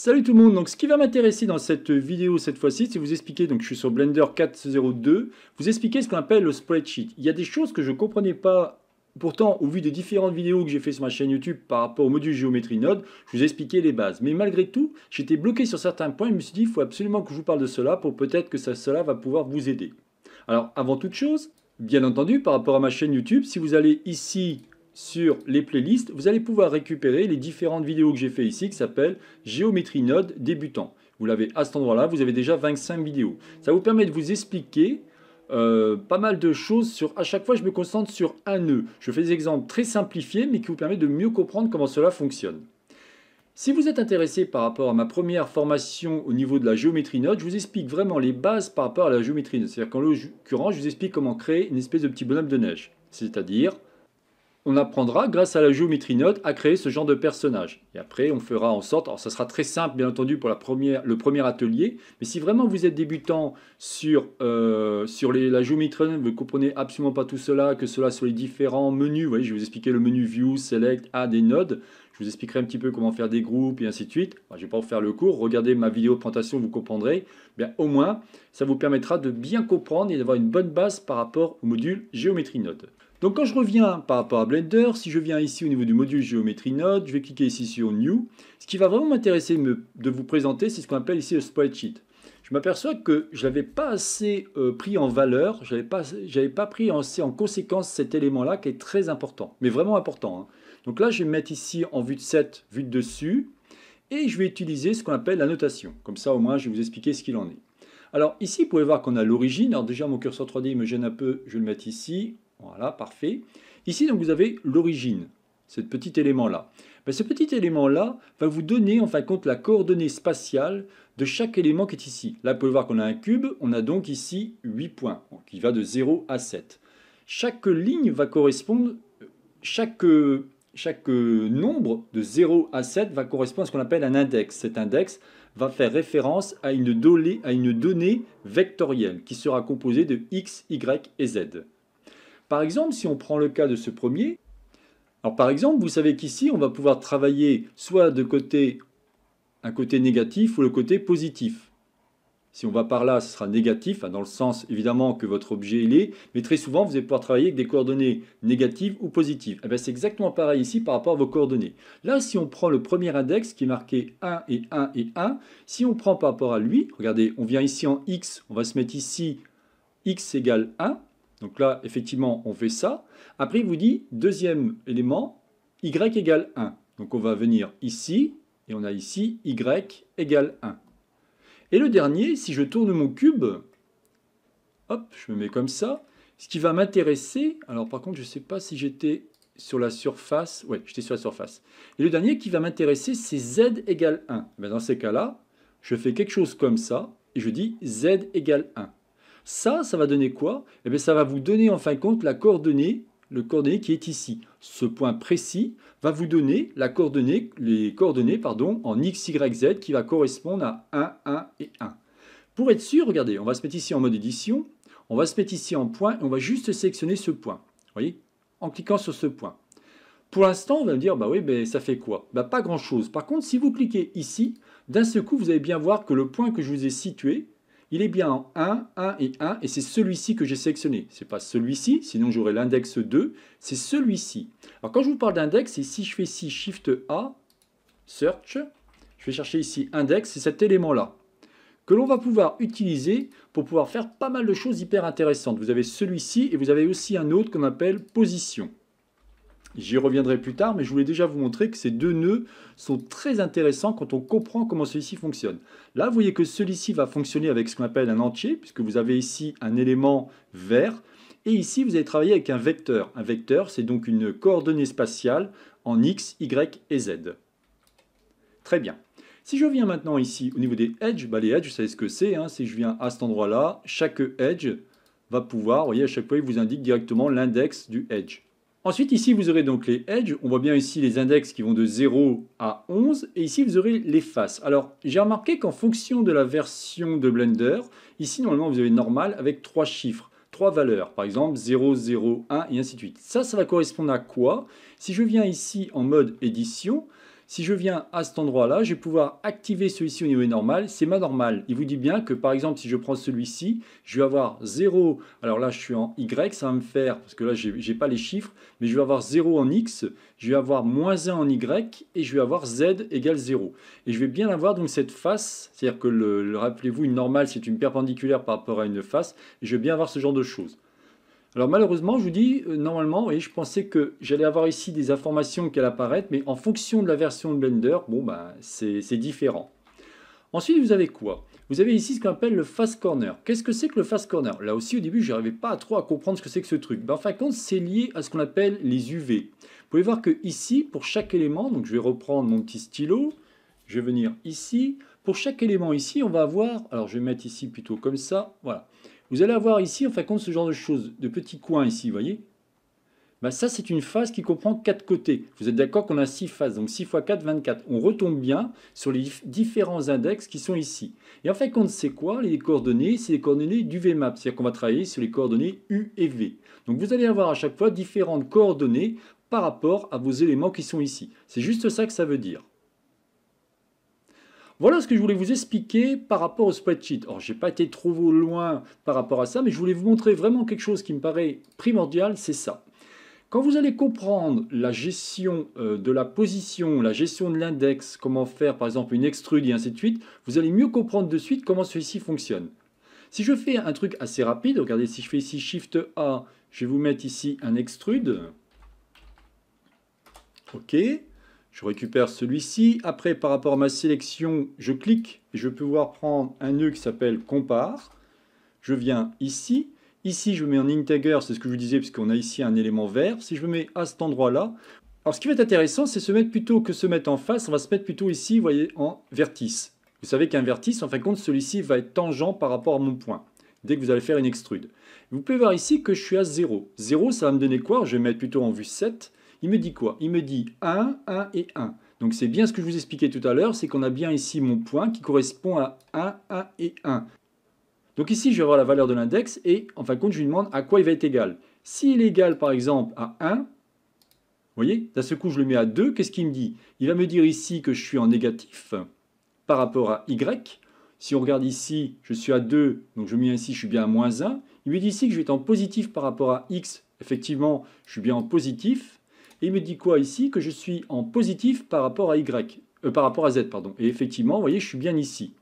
Salut tout le monde, donc ce qui va m'intéresser dans cette vidéo cette fois-ci, c'est vous expliquer, donc je suis sur Blender 4.02, vous expliquer ce qu'on appelle le spreadsheet. Il y a des choses que je ne comprenais pas, pourtant au vu des différentes vidéos que j'ai fait sur ma chaîne YouTube par rapport au module géométrie node, je vous expliquais les bases. Mais malgré tout, j'étais bloqué sur certains points, et je me suis dit, il faut absolument que je vous parle de cela pour peut-être que cela va pouvoir vous aider. Alors avant toute chose, bien entendu, par rapport à ma chaîne YouTube, si vous allez ici sur les playlists, vous allez pouvoir récupérer les différentes vidéos que j'ai fait ici qui s'appellent Géométrie Node débutant. Vous l'avez à cet endroit-là, vous avez déjà 25 vidéos. Ça vous permet de vous expliquer euh, pas mal de choses. Sur, à chaque fois, je me concentre sur un nœud. Je fais des exemples très simplifiés, mais qui vous permettent de mieux comprendre comment cela fonctionne. Si vous êtes intéressé par rapport à ma première formation au niveau de la géométrie node, je vous explique vraiment les bases par rapport à la géométrie node. C'est-à-dire qu'en l'occurrence, je vous explique comment créer une espèce de petit bonhomme de neige. C'est-à-dire on apprendra grâce à la géométrie note à créer ce genre de personnage. Et après, on fera en sorte, alors ça sera très simple bien entendu pour la première, le premier atelier, mais si vraiment vous êtes débutant sur, euh, sur les, la géométrie note, vous ne comprenez absolument pas tout cela, que cela soit les différents menus, vous voyez, je vais vous expliquer le menu View, Select, Add et Node, je vous expliquerai un petit peu comment faire des groupes et ainsi de suite. je ne vais pas vous faire le cours, regardez ma vidéo présentation, vous comprendrez. Eh bien, au moins, ça vous permettra de bien comprendre et d'avoir une bonne base par rapport au module géométrie note. Donc quand je reviens par rapport à Blender, si je viens ici au niveau du module géométrie node, je vais cliquer ici sur New. Ce qui va vraiment m'intéresser de vous présenter, c'est ce qu'on appelle ici le spreadsheet. Je m'aperçois que je n'avais pas assez euh, pris en valeur, je n'avais pas, pas pris en conséquence cet élément-là qui est très important, mais vraiment important. Hein. Donc là, je vais me mettre ici en vue de 7, vue de dessus, et je vais utiliser ce qu'on appelle la notation. Comme ça, au moins, je vais vous expliquer ce qu'il en est. Alors ici, vous pouvez voir qu'on a l'origine. Alors déjà, mon curseur 3D me gêne un peu, je vais le mettre ici. Voilà, parfait. Ici, donc, vous avez l'origine, ce petit élément-là. Ben, ce petit élément-là va vous donner, en compte, la coordonnée spatiale de chaque élément qui est ici. Là, vous pouvez voir qu'on a un cube, on a donc ici 8 points, qui va de 0 à 7. Chaque ligne va correspondre, chaque, nombre de 0 à 7 va correspondre à ce qu'on appelle un index. Cet index va faire référence à une donnée vectorielle qui sera composée de x, y et z. Par exemple, si on prend le cas de ce premier, alors par exemple, vous savez qu'ici, on va pouvoir travailler soit de côté un côté négatif ou le côté positif. Si on va par là, ce sera négatif, hein, dans le sens évidemment que votre objet est. mais très souvent vous allez pouvoir travailler avec des coordonnées négatives ou positives. Eh c'est exactement pareil ici par rapport à vos coordonnées. Là, si on prend le premier index qui est marqué 1 et 1 et 1, si on prend par rapport à lui, regardez, on vient ici en x, on va se mettre ici x égale 1, donc là, effectivement, on fait ça. Après, il vous dit, deuxième élément, y égale 1. Donc on va venir ici, et on a ici y égale 1. Et le dernier, si je tourne mon cube, hop, je me mets comme ça, ce qui va m'intéresser, alors par contre, je ne sais pas si j'étais sur la surface, ouais, j'étais sur la surface. Et le dernier qui va m'intéresser, c'est z égale 1. Eh ben, dans ces cas-là, je fais quelque chose comme ça, et je dis z égale 1. Ça, ça va donner quoi Eh bien, ça va vous donner en fin de compte la coordonnée, le qui est ici. Ce point précis va vous donner la coordonnée, les coordonnées pardon, en x, y, z qui va correspondre à 1, 1 et 1. Pour être sûr, regardez, on va se mettre ici en mode édition, on va se mettre ici en point et on va juste sélectionner ce point. Vous voyez En cliquant sur ce point. Pour l'instant, on va me dire, bah oui, ben ça fait quoi bah, pas grand-chose. Par contre, si vous cliquez ici, d'un seul coup, vous allez bien voir que le point que je vous ai situé, il est bien en 1, 1 et 1, et c'est celui-ci que j'ai sélectionné. Ce n'est pas celui-ci, sinon j'aurais l'index 2, c'est celui-ci. Alors quand je vous parle d'index, c'est si je fais ici Shift A, Search, je vais chercher ici index, c'est cet élément-là que l'on va pouvoir utiliser pour pouvoir faire pas mal de choses hyper intéressantes. Vous avez celui-ci et vous avez aussi un autre qu'on appelle position. J'y reviendrai plus tard, mais je voulais déjà vous montrer que ces deux nœuds sont très intéressants quand on comprend comment celui-ci fonctionne. Là, vous voyez que celui-ci va fonctionner avec ce qu'on appelle un entier, puisque vous avez ici un élément vert, et ici, vous allez travailler avec un vecteur. Un vecteur, c'est donc une coordonnée spatiale en x, y et z. Très bien. Si je viens maintenant ici au niveau des edges, bah, les edges, vous savez ce que c'est. Hein. si je viens à cet endroit-là, chaque edge va pouvoir, vous voyez, à chaque fois, il vous indique directement l'index du edge. Ensuite, ici, vous aurez donc les edges. On voit bien ici les index qui vont de 0 à 11. Et ici, vous aurez les faces. Alors, j'ai remarqué qu'en fonction de la version de Blender, ici, normalement, vous avez normal avec trois chiffres, trois valeurs. Par exemple, 0, 0, 1 et ainsi de suite. Ça, ça va correspondre à quoi Si je viens ici en mode édition, si je viens à cet endroit-là, je vais pouvoir activer celui-ci au niveau normal, c'est ma normale. Il vous dit bien que par exemple, si je prends celui-ci, je vais avoir 0, alors là je suis en Y, ça va me faire, parce que là je n'ai pas les chiffres, mais je vais avoir 0 en X, je vais avoir moins 1 en Y, et je vais avoir Z égale 0. Et je vais bien avoir donc cette face, c'est-à-dire que, le, rappelez-vous, une normale c'est une perpendiculaire par rapport à une face, et je vais bien avoir ce genre de choses. Alors malheureusement, je vous dis, euh, normalement, Et je pensais que j'allais avoir ici des informations qui allaient apparaître, mais en fonction de la version de Blender, bon, ben, c'est différent. Ensuite, vous avez quoi Vous avez ici ce qu'on appelle le fast corner. Qu'est-ce que c'est que le fast corner Là aussi, au début, je n'arrivais pas trop à comprendre ce que c'est que ce truc. Ben, en fin de compte, c'est lié à ce qu'on appelle les UV. Vous pouvez voir que ici, pour chaque élément, donc je vais reprendre mon petit stylo, je vais venir ici. Pour chaque élément ici, on va avoir, alors je vais mettre ici plutôt comme ça, voilà. Vous allez avoir ici, en fin de compte, ce genre de choses, de petits coins ici, vous voyez ben, Ça, c'est une phase qui comprend quatre côtés. Vous êtes d'accord qu'on a six phases, donc 6 x 4, 24. On retombe bien sur les différents index qui sont ici. Et en fin de compte, c'est quoi les coordonnées C'est les coordonnées du VMAP, c'est-à-dire qu'on va travailler sur les coordonnées U et V. Donc vous allez avoir à chaque fois différentes coordonnées par rapport à vos éléments qui sont ici. C'est juste ça que ça veut dire. Voilà ce que je voulais vous expliquer par rapport au spreadsheet. Alors, n'ai pas été trop loin par rapport à ça, mais je voulais vous montrer vraiment quelque chose qui me paraît primordial, c'est ça. Quand vous allez comprendre la gestion euh, de la position, la gestion de l'index, comment faire par exemple une extrude et ainsi de suite, vous allez mieux comprendre de suite comment ceux-ci fonctionne. Si je fais un truc assez rapide, regardez, si je fais ici Shift A, je vais vous mettre ici un extrude. OK. Je récupère celui-ci. Après, par rapport à ma sélection, je clique et je peux voir prendre un nœud qui s'appelle compare. Je viens ici. Ici, je mets en « integer, c'est ce que je vous disais, puisqu'on a ici un élément vert. Si je me mets à cet endroit-là, alors ce qui va être intéressant, c'est se mettre plutôt que se mettre en face, on va se mettre plutôt ici, vous voyez, en vertice. Vous savez qu'un vertice, en fin de compte, celui-ci va être tangent par rapport à mon point, dès que vous allez faire une extrude. Vous pouvez voir ici que je suis à 0. 0, ça va me donner quoi Je vais mettre plutôt en vue 7. Il me dit quoi Il me dit 1, 1 et 1. Donc c'est bien ce que je vous expliquais tout à l'heure, c'est qu'on a bien ici mon point qui correspond à 1, 1 et 1. Donc ici, je vais avoir la valeur de l'index et en fin de compte, je lui demande à quoi il va être égal. S'il est égal par exemple à 1, vous voyez, d'un seul coup, je le mets à 2, qu'est-ce qu'il me dit Il va me dire ici que je suis en négatif par rapport à y. Si on regarde ici, je suis à 2, donc je mets ici, je suis bien à moins 1. Il me dit ici que je vais être en positif par rapport à x. Effectivement, je suis bien en positif. Et il me dit quoi ici Que je suis en positif par rapport à Y, euh, par rapport à Z, pardon. Et effectivement, vous voyez, je suis bien ici.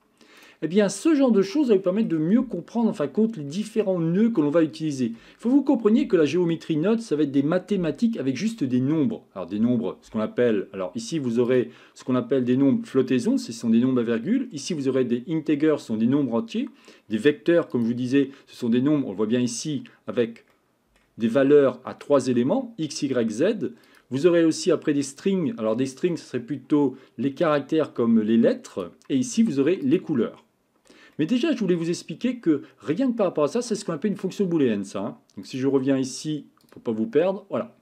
Eh bien, ce genre de choses va vous permettre de mieux comprendre, en fin compte, les différents nœuds que l'on va utiliser. Il faut que vous compreniez que la géométrie note, ça va être des mathématiques avec juste des nombres. Alors, des nombres, ce qu'on appelle... Alors, ici, vous aurez ce qu'on appelle des nombres flottaisons, ce sont des nombres à virgule. Ici, vous aurez des integers, ce sont des nombres entiers. Des vecteurs, comme je vous disais, ce sont des nombres, on le voit bien ici, avec des valeurs à trois éléments, x, y, z. Vous aurez aussi après des strings, alors des strings, ce serait plutôt les caractères comme les lettres, et ici vous aurez les couleurs. Mais déjà, je voulais vous expliquer que rien que par rapport à ça, c'est ce qu'on appelle une fonction booléenne, ça. Hein. Donc si je reviens ici, pour pas vous perdre, voilà.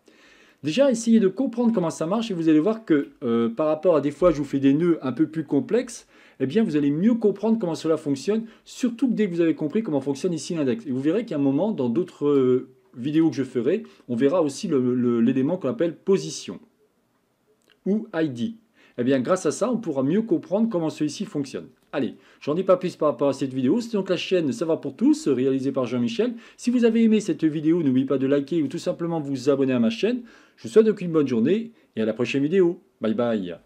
Déjà, essayez de comprendre comment ça marche et vous allez voir que euh, par rapport à des fois, je vous fais des nœuds un peu plus complexes, eh bien, vous allez mieux comprendre comment cela fonctionne, surtout que dès que vous avez compris comment fonctionne ici l'index. Et vous verrez qu'à un moment, dans d'autres euh, vidéo que je ferai, on verra aussi l'élément qu'on appelle position ou ID. Eh bien, grâce à ça, on pourra mieux comprendre comment celui-ci fonctionne. Allez, j'en dis pas plus par rapport à cette vidéo. C'est donc la chaîne Ça va pour tous, réalisée par Jean-Michel. Si vous avez aimé cette vidéo, n'oubliez pas de liker ou tout simplement vous abonner à ma chaîne. Je vous souhaite donc une bonne journée et à la prochaine vidéo. Bye bye